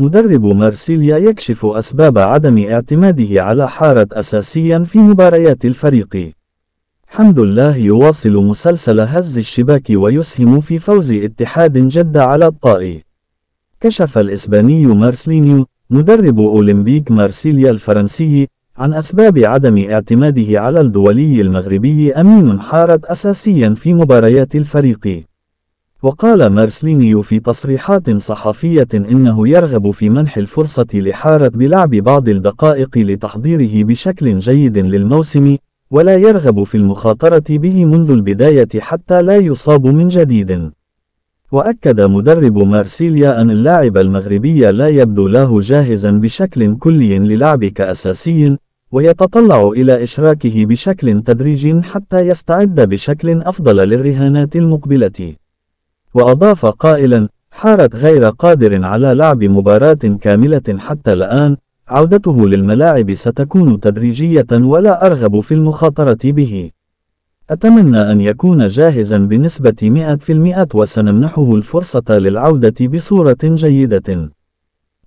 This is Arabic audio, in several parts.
مدرب مارسيليا يكشف أسباب عدم اعتماده على حارت أساسيا في مباريات الفريق. حمد الله يواصل مسلسل هز الشباك ويسهم في فوز اتحاد جدة على الطائي. كشف الإسباني مارسلينيو مدرب أولمبيك مارسيليا الفرنسي عن أسباب عدم اعتماده على الدولي المغربي أمين حارت أساسيا في مباريات الفريق. وقال مارسلينيو في تصريحات صحفية إنه يرغب في منح الفرصة لحارت بلعب بعض الدقائق لتحضيره بشكل جيد للموسم، ولا يرغب في المخاطرة به منذ البداية حتى لا يصاب من جديد. وأكد مدرب مارسيليا أن اللاعب المغربي لا يبدو له جاهزا بشكل كلي للعب كأساسي، ويتطلع إلى إشراكه بشكل تدريجي حتى يستعد بشكل أفضل للرهانات المقبلة. وأضاف قائلا حارت غير قادر على لعب مباراة كاملة حتى الآن عودته للملاعب ستكون تدريجية ولا أرغب في المخاطرة به أتمنى أن يكون جاهزا بنسبة 100% وسنمنحه الفرصة للعودة بصورة جيدة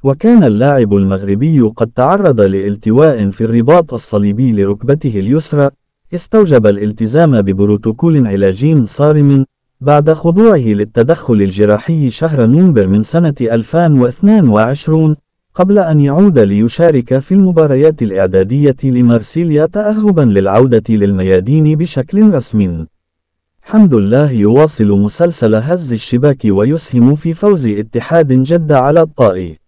وكان اللاعب المغربي قد تعرض لالتواء في الرباط الصليبي لركبته اليسرى استوجب الالتزام ببروتوكول علاجي صارم بعد خضوعه للتدخل الجراحي شهر نوفمبر من سنة 2022 قبل أن يعود ليشارك في المباريات الإعدادية لمارسيليا تأهبا للعودة للميادين بشكل رسمي. حمد الله يواصل مسلسل هز الشباك ويسهم في فوز اتحاد جد على الطائي.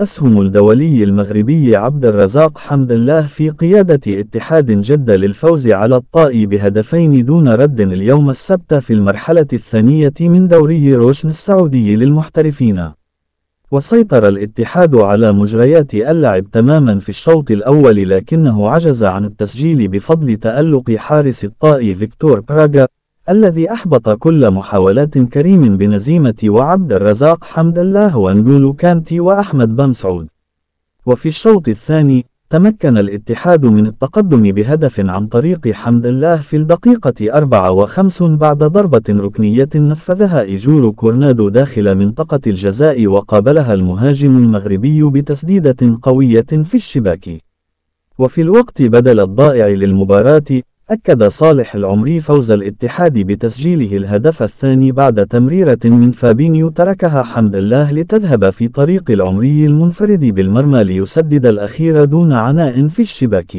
أسهم الدولي المغربي عبد الرزاق حمد الله في قيادة اتحاد جدة للفوز على الطائي بهدفين دون رد اليوم السبت في المرحلة الثانية من دوري روشن السعودي للمحترفين وسيطر الاتحاد على مجريات اللعب تماما في الشوط الأول لكنه عجز عن التسجيل بفضل تألق حارس الطائي فيكتور براغا الذي أحبط كل محاولات كريم بنزيمة وعبد الرزاق حمد الله وانجولو كانتي وأحمد بمسعود وفي الشوط الثاني تمكن الاتحاد من التقدم بهدف عن طريق حمد الله في الدقيقة 54 بعد ضربة ركنية نفذها إيجور كورنادو داخل منطقة الجزاء وقابلها المهاجم المغربي بتسديدة قوية في الشباك وفي الوقت بدل الضائع للمباراة أكد صالح العمري فوز الاتحاد بتسجيله الهدف الثاني بعد تمريرة من فابينيو تركها حمد الله لتذهب في طريق العمري المنفرد بالمرمى ليسدد الأخير دون عناء في الشباك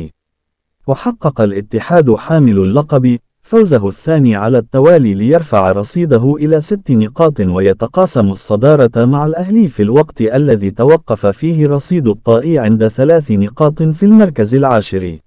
وحقق الاتحاد حامل اللقب فوزه الثاني على التوالي ليرفع رصيده إلى ست نقاط ويتقاسم الصدارة مع الأهلي في الوقت الذي توقف فيه رصيد الطائي عند ثلاث نقاط في المركز العاشر